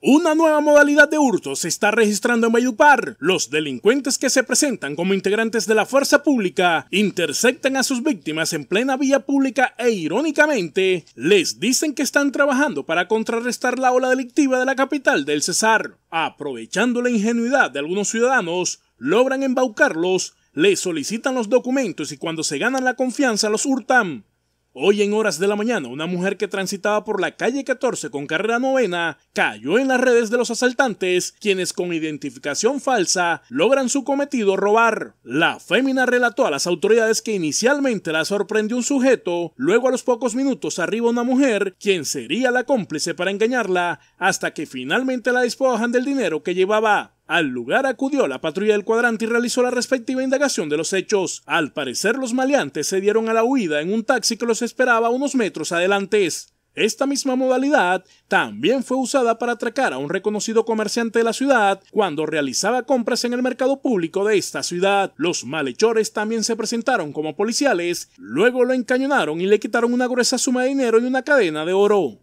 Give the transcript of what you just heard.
Una nueva modalidad de hurto se está registrando en Valledupar. Los delincuentes que se presentan como integrantes de la fuerza pública interceptan a sus víctimas en plena vía pública e irónicamente les dicen que están trabajando para contrarrestar la ola delictiva de la capital del Cesar. Aprovechando la ingenuidad de algunos ciudadanos, logran embaucarlos, les solicitan los documentos y cuando se ganan la confianza los hurtan. Hoy en horas de la mañana, una mujer que transitaba por la calle 14 con carrera novena cayó en las redes de los asaltantes, quienes con identificación falsa logran su cometido robar. La fémina relató a las autoridades que inicialmente la sorprendió un sujeto, luego a los pocos minutos arriba una mujer, quien sería la cómplice para engañarla, hasta que finalmente la despojan del dinero que llevaba. Al lugar acudió la patrulla del cuadrante y realizó la respectiva indagación de los hechos. Al parecer los maleantes se dieron a la huida en un taxi que los esperaba unos metros adelante. Esta misma modalidad también fue usada para atracar a un reconocido comerciante de la ciudad cuando realizaba compras en el mercado público de esta ciudad. Los malhechores también se presentaron como policiales, luego lo encañonaron y le quitaron una gruesa suma de dinero y una cadena de oro.